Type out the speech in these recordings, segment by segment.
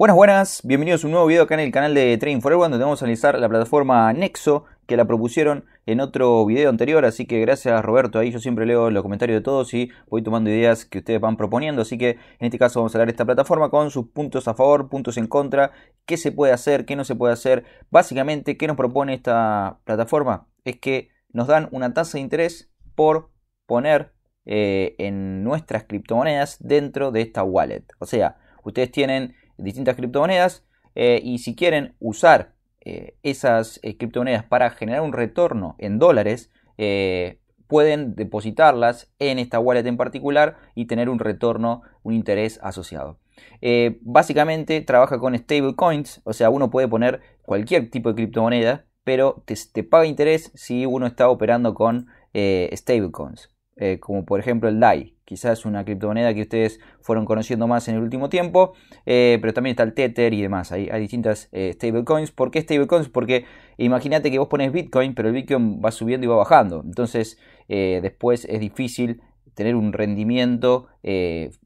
Buenas, buenas, bienvenidos a un nuevo video acá en el canal de Trading for donde vamos a analizar la plataforma Nexo, que la propusieron en otro video anterior, así que gracias Roberto, ahí yo siempre leo los comentarios de todos y voy tomando ideas que ustedes van proponiendo, así que en este caso vamos a hablar esta plataforma con sus puntos a favor, puntos en contra, qué se puede hacer, qué no se puede hacer, básicamente qué nos propone esta plataforma es que nos dan una tasa de interés por poner eh, en nuestras criptomonedas dentro de esta wallet, o sea, ustedes tienen distintas criptomonedas eh, y si quieren usar eh, esas eh, criptomonedas para generar un retorno en dólares, pueden depositarlas en esta wallet en particular y tener un retorno, un interés asociado. básicamente trabaja con stable coins o sea, uno puede poner cualquier tipo de criptomoneda, pero te, te paga interés si uno está operando con stablecoins. Eh, como por ejemplo el DAI, quizás una criptomoneda que ustedes fueron conociendo más en el último tiempo, eh, pero también está el Tether y demás, hay, hay distintas eh, stablecoins. ¿Por qué stablecoins? Porque imagínate que vos pones Bitcoin, pero el Bitcoin va subiendo y va bajando, entonces después es difícil tener un rendimiento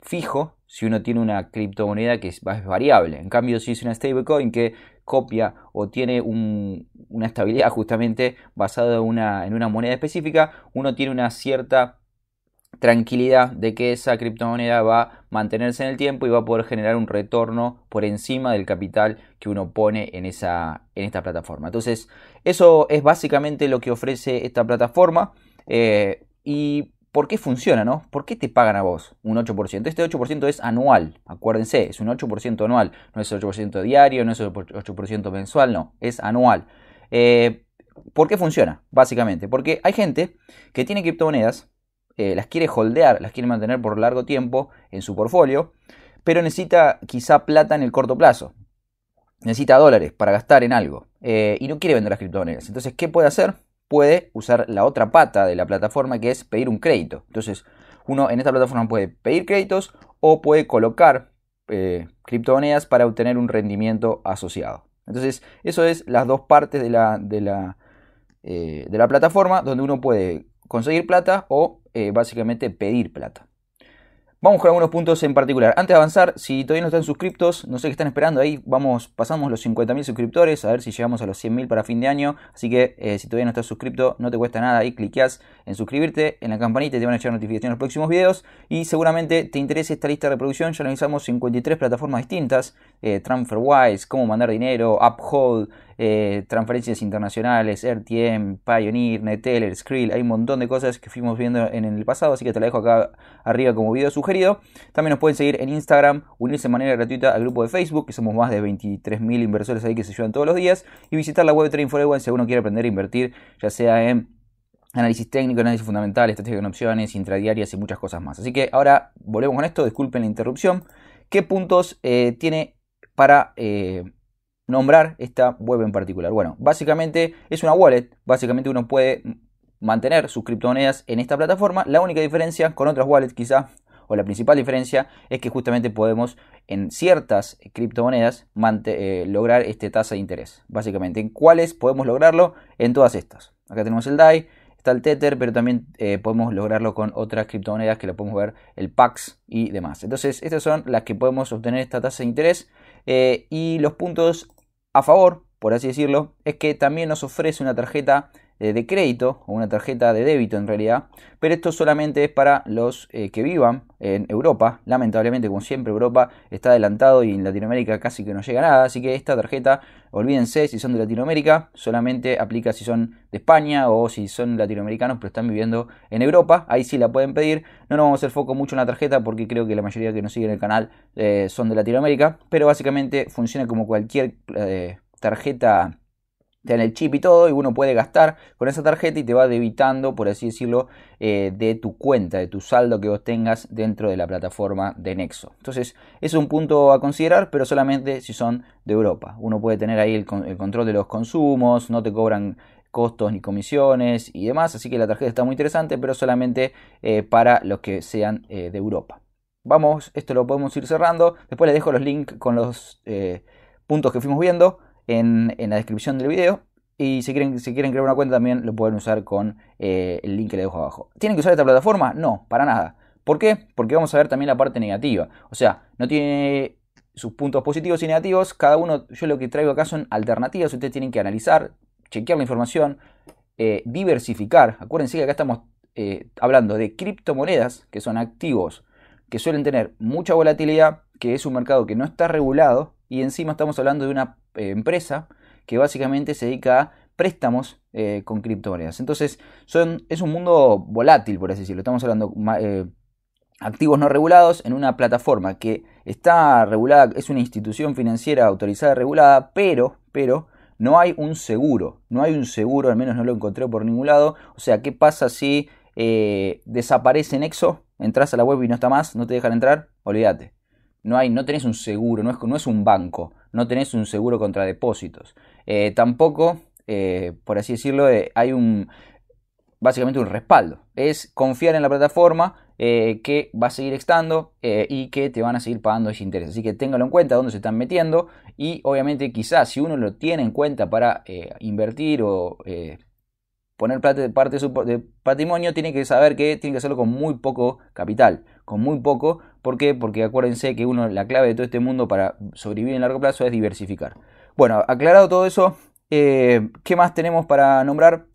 fijo si uno tiene una criptomoneda que es, variable. En cambio, si es una stablecoin que copia o tiene una estabilidad justamente basada una, en una moneda específica, uno tiene una cierta tranquilidad de que esa criptomoneda va a mantenerse en el tiempo y va a poder generar un retorno por encima del capital que uno pone en, esa, en esta plataforma. Entonces, eso es básicamente lo que ofrece esta plataforma. Eh, y por qué funciona, ¿no? ¿Por qué te pagan a vos un 8%? Este 8% es anual, acuérdense, es un 8% anual, no es 8% diario, no es 8% mensual, no, es anual. Eh, ¿Por qué funciona? Básicamente, porque hay gente que tiene criptomonedas eh, las quiere holdear, las quiere mantener por largo tiempo en su portfolio, pero necesita quizá plata en el corto plazo. Necesita dólares para gastar en algo eh, y no quiere vender las criptomonedas. Entonces, ¿qué puede hacer? Puede usar la otra pata de la plataforma que es pedir un crédito. Entonces, uno en esta plataforma puede pedir créditos o puede colocar eh, criptomonedas para obtener un rendimiento asociado. Entonces, eso es las dos partes de la, de la, de la plataforma donde uno puede conseguir plata o eh, básicamente pedir plata. Vamos a jugar algunos puntos en particular. Antes de avanzar, si todavía no están suscriptos, no sé qué están esperando ahí, vamos, pasamos los 50.000 suscriptores, a ver si llegamos a los 100.000 para fin de año. Así que eh, si todavía no estás suscrito no te cuesta nada, ahí cliqueas en suscribirte, en la campanita y te van a echar notificaciones de los próximos videos. Y seguramente te interese esta lista de reproducción, ya analizamos 53 plataformas distintas, eh, TransferWise, cómo mandar dinero, Uphold, eh, transferencias internacionales, RTM, Pioneer, Neteller, Skrill, hay un montón de cosas que fuimos viendo en el pasado, así que te la dejo acá arriba como video sugerido. También nos pueden seguir en Instagram, unirse de manera gratuita al grupo de Facebook, que somos más de 23.000 inversores ahí que se ayudan todos los días, y visitar la web de Trading for Everyone si alguno quiere aprender a invertir, ya sea en análisis técnico, análisis fundamental, estrategia con opciones, intradiarias y muchas cosas más. Así que ahora volvemos con esto, disculpen la interrupción. ¿Qué puntos eh, tiene para... Eh, nombrar esta web en particular? Bueno, básicamente es una wallet, básicamente uno puede mantener sus criptomonedas en esta plataforma. La única diferencia con otras wallets quizá, o la principal diferencia, es que justamente podemos en ciertas criptomonedas eh, lograr esta tasa de interés. Básicamente, ¿en cuáles podemos lograrlo? En todas estas. Acá tenemos el DAI, está el Tether, pero también eh, podemos lograrlo con otras criptomonedas que lo podemos ver, el PAX y demás. Entonces, estas son las que podemos obtener esta tasa de interés. Eh, y los puntos a favor, por así decirlo, es que también nos ofrece una tarjeta eh, de crédito o una tarjeta de débito en realidad, pero esto solamente es para los eh, que vivan en Europa. Lamentablemente, como siempre, Europa está adelantado y en Latinoamérica casi que no llega nada, así que esta tarjeta, olvídense si son de Latinoamérica, solamente aplica si son de España o si son latinoamericanos pero están viviendo en Europa, ahí sí la pueden pedir. No nos vamos a hacer foco mucho en la tarjeta porque creo que la mayoría que nos siguen el canal eh, son de Latinoamérica, pero básicamente funciona como cualquier tarjeta te dan el chip y todo, y uno puede gastar con esa tarjeta y te va debitando, por así decirlo, eh, de tu cuenta, de tu saldo que vos tengas dentro de la plataforma de Nexo. Entonces, es un punto a considerar, pero solamente si son de Europa. Uno puede tener ahí el, control de los consumos, no te cobran costos ni comisiones y demás, así que la tarjeta está muy interesante, pero solamente eh, para los que sean eh, de Europa. Vamos, esto lo podemos ir cerrando. Después les dejo los links con los puntos que fuimos viendo en, la descripción del video. Y si quieren, si quieren crear una cuenta también lo pueden usar con eh, el link que les dejo abajo. ¿Tienen que usar esta plataforma? No, para nada. ¿Por qué? Porque vamos a ver también la parte negativa. O sea, no tiene sus puntos positivos y negativos. Cada uno, yo lo que traigo acá son alternativas. Ustedes tienen que analizar, chequear la información, eh, diversificar. Acuérdense que acá estamos eh, hablando de criptomonedas, que son activos, que suelen tener mucha volatilidad, que es un mercado que no está regulado. Y encima estamos hablando de una eh, empresa que básicamente se dedica a préstamos eh, con criptomonedas. Entonces, son, es un mundo volátil, por así decirlo. Estamos hablando eh, activos no regulados en una plataforma que está regulada, es una institución financiera autorizada y regulada, pero, pero no hay un seguro. No hay un seguro, al menos no lo encontré por ningún lado. O sea, ¿qué pasa si desaparece Nexo? Entras a la web y no está más, no te dejan entrar, olvídate. No, hay, no tenés un seguro, no es, no es un banco no tenés un seguro contra depósitos. Eh, tampoco, eh, por así decirlo, eh, hay un básicamente un respaldo. Es confiar en la plataforma que va a seguir estando y que te van a seguir pagando ese interés. Así que téngalo en cuenta dónde se están metiendo y obviamente quizás si uno lo tiene en cuenta para invertir o poner plata de parte de su patrimonio, tiene que saber que tiene que hacerlo con muy poco capital, con muy poco, ¿por qué? Porque acuérdense que uno la clave de todo este mundo para sobrevivir en largo plazo es diversificar. Bueno, aclarado todo eso, eh, ¿qué más tenemos para nombrar?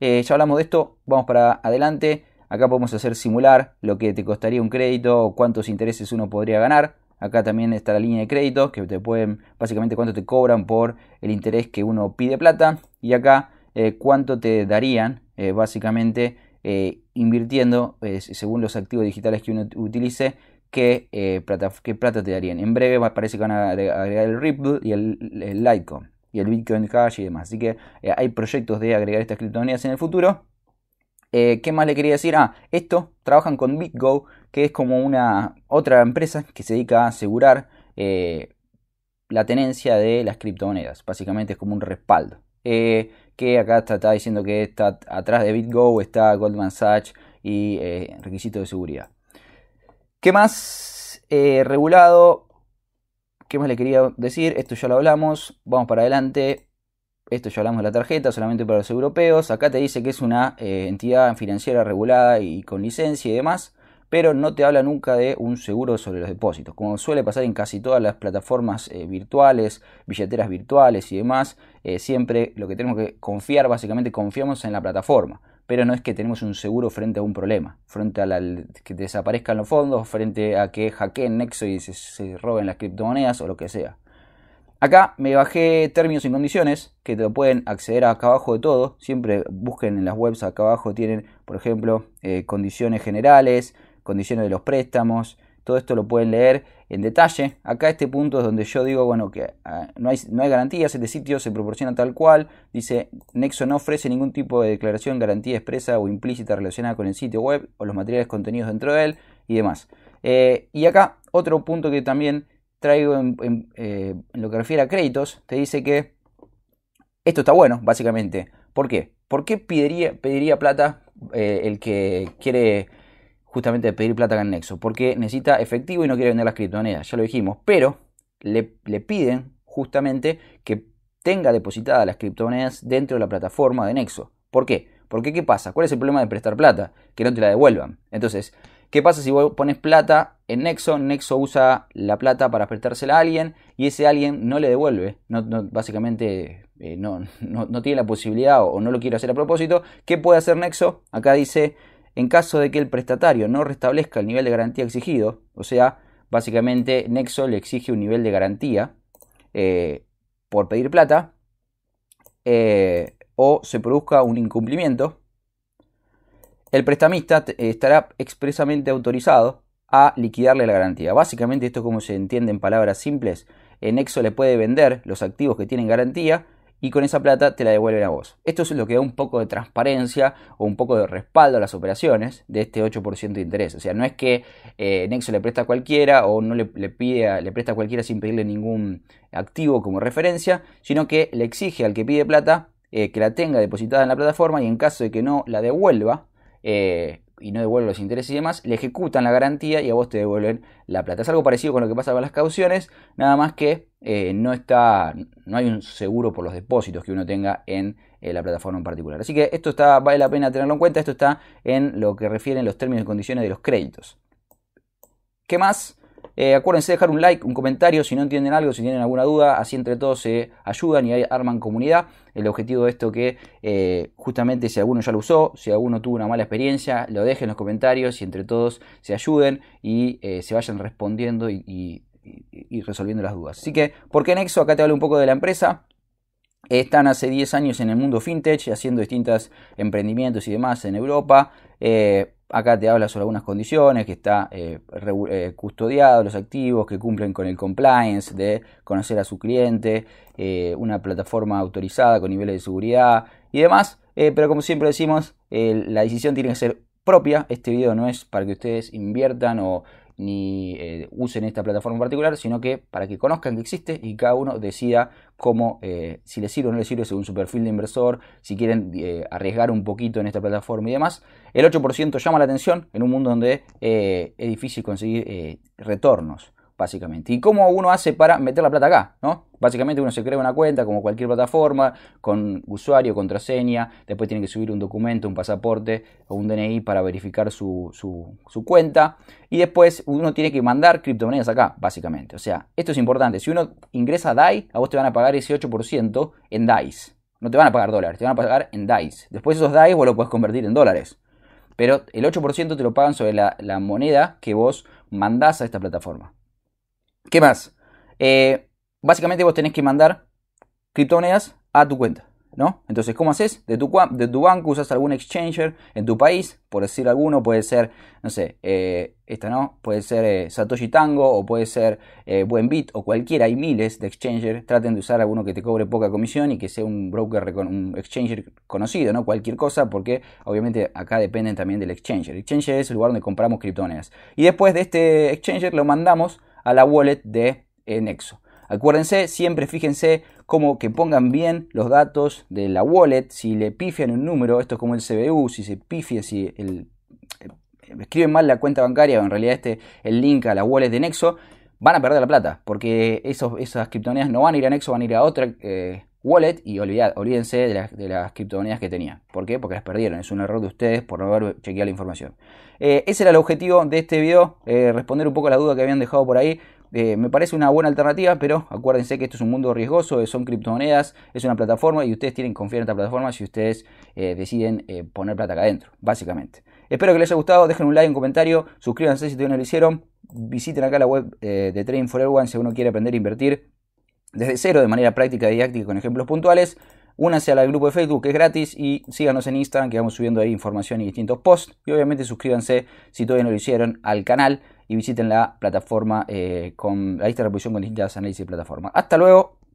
Eh, ya hablamos de esto, vamos para adelante. Acá podemos hacer simular lo que te costaría un crédito cuántos intereses uno podría ganar. Acá también está la línea de créditos que te pueden, básicamente cuánto te cobran por el interés que uno pide plata. Y acá eh, cuánto te darían, eh, básicamente eh, invirtiendo, según los activos digitales que uno utilice, qué, plata, qué plata te darían. En breve parece que van a agregar el Ripple y el, Litecoin y el Bitcoin Cash y demás. Así que hay proyectos de agregar estas criptomonedas en el futuro. ¿Qué más le quería decir? Ah, esto trabajan con BitGo, que es como una otra empresa que se dedica a asegurar la tenencia de las criptomonedas. Básicamente es como un respaldo. Eh, que acá está, diciendo que está atrás de BitGo, está Goldman Sachs y eh, requisitos de seguridad. ¿Qué más eh, regulado? ¿Qué más le quería decir? Esto ya lo hablamos, vamos para adelante. Esto ya hablamos de la tarjeta, solamente para los europeos. Acá te dice que es una entidad financiera regulada y con licencia y demás pero no te habla nunca de un seguro sobre los depósitos. Como suele pasar en casi todas las plataformas eh, virtuales, billeteras virtuales y demás, eh, siempre lo que tenemos que confiar, básicamente confiamos en la plataforma, pero no es que tenemos un seguro frente a un problema, frente a la, que desaparezcan los fondos, frente a que hackeen Nexo y se, roben las criptomonedas o lo que sea. Acá me bajé términos y condiciones que te pueden acceder acá abajo de todo. Siempre busquen en las webs acá abajo, tienen, por ejemplo, eh, condiciones generales, condiciones de los préstamos, todo esto lo pueden leer en detalle. Acá este punto es donde yo digo, bueno, que ah, no hay, no hay garantías, este sitio se proporciona tal cual. Dice, Nexo no ofrece ningún tipo de declaración, garantía expresa o implícita relacionada con el sitio web o los materiales contenidos dentro de él y demás. Eh, y acá otro punto que también traigo eh, en, lo que refiere a créditos, te dice que esto está bueno, básicamente. ¿Por qué? ¿Por qué pediría, plata eh, el que quiere justamente de pedir plata en Nexo, porque necesita efectivo y no quiere vender las criptomonedas, ya lo dijimos, pero le, piden justamente que tenga depositadas las criptomonedas dentro de la plataforma de Nexo. ¿Por qué? Porque ¿qué pasa? ¿Cuál es el problema de prestar plata? Que no te la devuelvan. Entonces, ¿qué pasa si vos pones plata en Nexo? Nexo usa la plata para prestársela a alguien y ese alguien no le devuelve. No, básicamente eh, no, no, tiene la posibilidad o no lo quiere hacer a propósito. ¿Qué puede hacer Nexo? Acá dice en caso de que el prestatario no restablezca el nivel de garantía exigido, o sea, básicamente Nexo le exige un nivel de garantía eh, por pedir plata, eh, o se produzca un incumplimiento, el prestamista estará expresamente autorizado a liquidarle la garantía. Básicamente esto es como se entiende en palabras simples. Eh, Nexo le puede vender los activos que tienen garantía y con esa plata te la devuelven a vos. Esto es lo que da un poco de transparencia o un poco de respaldo a las operaciones de este 8% de interés. O sea, no es que eh, Nexo le presta a cualquiera o no le, pide le presta a cualquiera sin pedirle ningún activo como referencia, sino que le exige al que pide plata eh, que la tenga depositada en la plataforma y en caso de que no la devuelva, eh, y no devuelven los intereses y demás, le ejecutan la garantía y a vos te devuelven la plata. Es algo parecido con lo que pasa con las cauciones, nada más que eh, no, está, no hay un seguro por los depósitos que uno tenga en eh, la plataforma en particular. Así que esto está, vale la pena tenerlo en cuenta, esto está en lo que refieren los términos y condiciones de los créditos. ¿Qué más? Eh, acuérdense de dejar un like, un comentario si no entienden algo, si tienen alguna duda, así entre todos se ayudan y arman comunidad. El objetivo de esto que eh, justamente si alguno ya lo usó, si alguno tuvo una mala experiencia, lo dejen en los comentarios y entre todos se ayuden y eh, se vayan respondiendo y, resolviendo las dudas. Así que, ¿por qué Nexo? Acá te hablo un poco de la empresa. Están hace 10 años en el mundo fintech, haciendo distintos emprendimientos y demás en Europa acá te habla sobre algunas condiciones, que está eh, eh, custodiado los activos, que cumplen con el compliance de conocer a su cliente, eh, una plataforma autorizada con niveles de seguridad y demás. pero como siempre decimos, la decisión tiene que ser propia. Este video no es para que ustedes inviertan o ni eh, usen esta plataforma en particular, sino que para que conozcan que existe y cada uno decida cómo, eh, si les sirve o no les sirve según su perfil de inversor, si quieren eh, arriesgar un poquito en esta plataforma y demás. El 8% llama la atención en un mundo donde es difícil conseguir retornos, básicamente. ¿Y cómo uno hace para meter la plata acá? ¿no? Básicamente uno se crea una cuenta como cualquier plataforma, con usuario, contraseña, después tiene que subir un documento, un pasaporte o un DNI para verificar su, cuenta y después uno tiene que mandar criptomonedas acá, básicamente. O sea, esto es importante, si uno ingresa a DAI, a vos te van a pagar ese 8% en DAIs. No te van a pagar dólares, te van a pagar en DAIs. Después esos DAIs vos lo puedes convertir en dólares. Pero el 8% te lo pagan sobre la, la, moneda que vos mandás a esta plataforma. ¿Qué más? Eh, básicamente vos tenés que mandar criptomonedas a tu cuenta. ¿No? Entonces, ¿cómo haces? De tu, de tu banco usas algún exchanger en tu país, por decir alguno, puede ser, no sé, eh, esta no, puede ser eh, Satoshi Tango o puede ser Buen eh, Buenbit o cualquiera, hay miles de exchanger, traten de usar alguno que te cobre poca comisión y que sea un broker, un exchanger conocido, ¿no? Cualquier cosa, porque obviamente acá dependen también del exchanger. El exchanger es el lugar donde compramos criptomonedas. Y después de este exchanger lo mandamos a la wallet de Nexo. Acuérdense, siempre fíjense como que pongan bien los datos de la wallet, si le pifian un número, esto es como el CBU, si se pifian, si eh, escriben mal la cuenta bancaria o en realidad este, el link a la wallet de Nexo, van a perder la plata, porque esas criptomonedas no van a ir a Nexo, van a ir a otra eh, wallet y olvidad, olvídense de las, criptomonedas que tenía. ¿Por qué? Porque las perdieron, es un error de ustedes por no haber chequeado la información. Eh, ese era el objetivo de este video, responder un poco a la duda que habían dejado por ahí. Eh, me parece una buena alternativa, pero acuérdense que esto es un mundo riesgoso, eh, son criptomonedas, es una plataforma y ustedes tienen que confiar en esta plataforma si ustedes eh, deciden poner plata acá adentro, básicamente. Espero que les haya gustado, dejen un like, un comentario, suscríbanse si todavía no lo hicieron, visiten acá la web de Trading for Everyone si uno quiere aprender a invertir desde cero de manera práctica, didáctica con ejemplos puntuales. Únanse al grupo de Facebook que es gratis y síganos en Instagram que vamos subiendo ahí información y distintos posts. Y obviamente suscríbanse si todavía no lo hicieron al canal y visiten la plataforma eh, con la lista de con distintas análisis plataforma. Hasta luego.